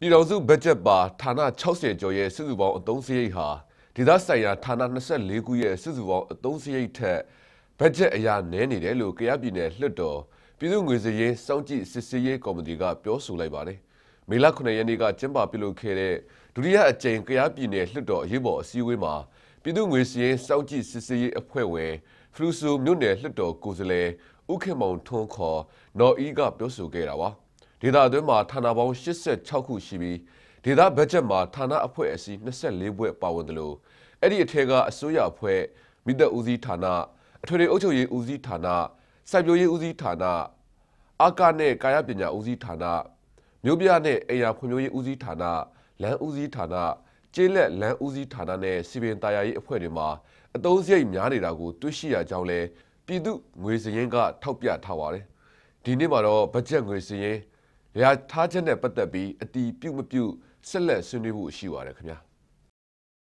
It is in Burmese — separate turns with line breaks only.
ပြည်တော်စုဘတ်ဂျက်ပါဌာန60ကျော်ရဲ့စုစုပေါင်းအသုံးစရိတ်ဟာဒေသဆိုင်ရာဌာန24ခုရဲ့စုစုပေါင်းအသုံးစရိတ်ထက်ဘတ်ဂျက်အရနည်းနေတယ်လို့ကရပြည်နယ်လွှတ်တော်ပြည်သူ့ငွေစည်းရေးစောင့်ကြည့်စစ်ဆေးရေးကော်မတီကပြောဆိုလိုက်ပါတယ်။မေလ9ရက်နေ့ကကျင်းပပြုလုပ်ခဲ့တဲ့ဒုတိယအကြိမ်ကရပြည်နယ်လွှတ်တော်အရေးပေါ်အစည်းအဝေးမှာပြည်သူ့ငွေစည်းရေးစောင့်ကြည့်စစ်ဆေးရေးအဖွဲ့ဝင်ဖလူဆိုမြို့နယ်လွှတ်တော်ကိုယ်စားလှယ်ဥက္ကမောင်ထွန်းခေါ်နော်အီးကပြောဆိုခဲ့တာပါ။ဒေသအတွင်းမှာဌာနပေါင်း86ခုရှိပြီးဒေသဘတ်ဂျက်မှာဌာနအဖွဲ့အစည်း24ဘွဲ့ပါဝင်တယ်လို့အဲ့ဒီအထက်ကအစိုးရအဖွဲ့မိသက်ဦးစီးဌာနအထွေထွေအုပ်ချုပ်ရေးဦးစီးဌာနစိုက်ပျိုးရေးဦးစီးဌာနအာကနဲ့ကာယပညာဦးစီးဌာနမြို့ပြနဲ့အိမ်ယာဖွံ့ဖြိုးရေးဦးစီးဌာနလမ်းဦးစီးဌာနကျေးလက်လမ်းဦးစီးဌာနနဲ့စီပင်တာယာရေးအဖွဲ့တွေမှာအသုံးစရိတ်များနေတာကိုတွေ့ရှိရကြောင်းလဲပြည်သူငွေစည်ရင်းကထောက်ပြထားပါတယ်ဒီနေ့မှာတော့ဘတ်ဂျက်ငွေစည်ရင်းရထားချက်နဲ့ပတ်သက်ပြီးအတီးပြုတ်မပြုတ်ဆက်လက်ဆွေးနွေးဖို့ရှိပါတယ်ခင်ဗျာ